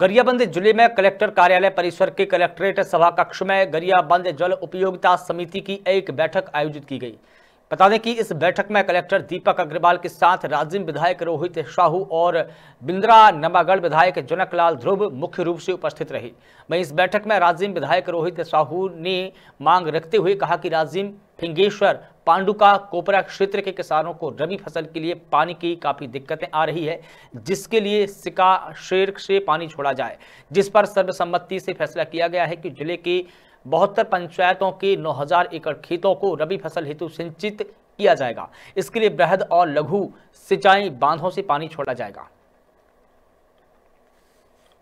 गरियाबंद जिले में कलेक्टर कार्यालय परिसर के कलेक्ट्रेट सभा कक्ष में गरियाबंद जल उपयोगिता समिति की एक बैठक आयोजित की गई बता दें कि इस बैठक में कलेक्टर दीपक अग्रवाल के साथ राजिम विधायक रोहित शाहू और बिंद्रा नवागढ़ विधायक जनकलाल ध्रुव मुख्य रूप से उपस्थित रहे वहीं इस बैठक में राजिम विधायक रोहित शाहू ने मांग रखते हुए कहा कि राजिम फिंगेश्वर पांडुका कोपरा क्षेत्र के किसानों को रबी फसल के लिए पानी की काफ़ी दिक्कतें आ रही है जिसके लिए सिका शेर से पानी छोड़ा जाए जिस पर सर्वसम्मति से फैसला किया गया है कि जिले की बहत्तर पंचायतों के 9000 एकड़ खेतों को रबी फसल हेतु सिंचित किया जाएगा इसके लिए बृहद और लघु सिंचाई बांधों से पानी छोड़ा जाएगा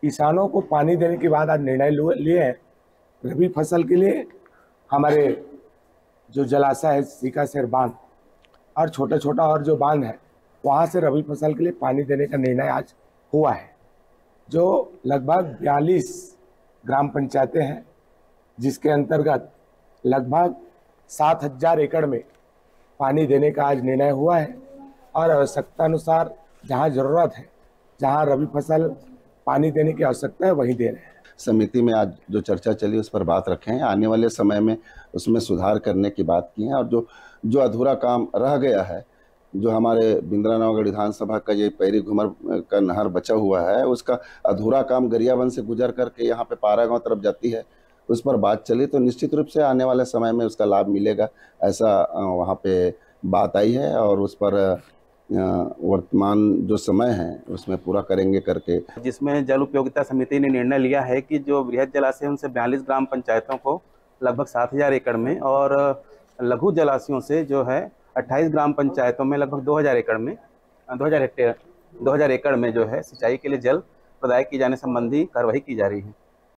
किसानों को पानी देने के बाद आज निर्णय लिए हैं रबी फसल के लिए हमारे जो जलाशय है सीकाशेर बांध और छोटा छोटा और जो बांध है वहाँ से रबी फसल के लिए पानी देने का निर्णय आज हुआ है जो लगभग बयालीस ग्राम पंचायतें हैं जिसके अंतर्गत लगभग सात हजार एकड़ में पानी देने का आज निर्णय हुआ है और आवश्यकता अनुसार जहाँ ज़रूरत है जहाँ रबी फसल पानी देने की आवश्यकता है वहीं दे रहे हैं समिति में आज जो चर्चा चली उस पर बात रखें आने वाले समय में उसमें सुधार करने की बात की है और जो जो अधूरा काम रह गया है जो हमारे बिंद्रानवागढ़ विधानसभा का ये पैरी घुमर का नहर बचा हुआ है उसका अधूरा काम गरियाबंद से गुजर करके यहाँ पे पारागांव तरफ जाती है उस पर बात चली तो निश्चित रूप से आने वाले समय में उसका लाभ मिलेगा ऐसा वहाँ पे बात आई है और उस पर वर्तमान जो समय है उसमें पूरा करेंगे करके जिसमें जल उपयोगिता समिति ने निर्णय लिया है कि जो वृहद जलाशय उनसे बयालीस ग्राम पंचायतों को लगभग सात हज़ार एकड़ में और लघु जलाशयों से जो है अट्ठाईस ग्राम पंचायतों में लगभग दो हज़ार एकड़ में दो हज़ार हेक्टेयर दो हज़ार एकड़ में जो है सिंचाई के लिए जल प्रदाय किए जाने संबंधी कार्रवाई की जा रही है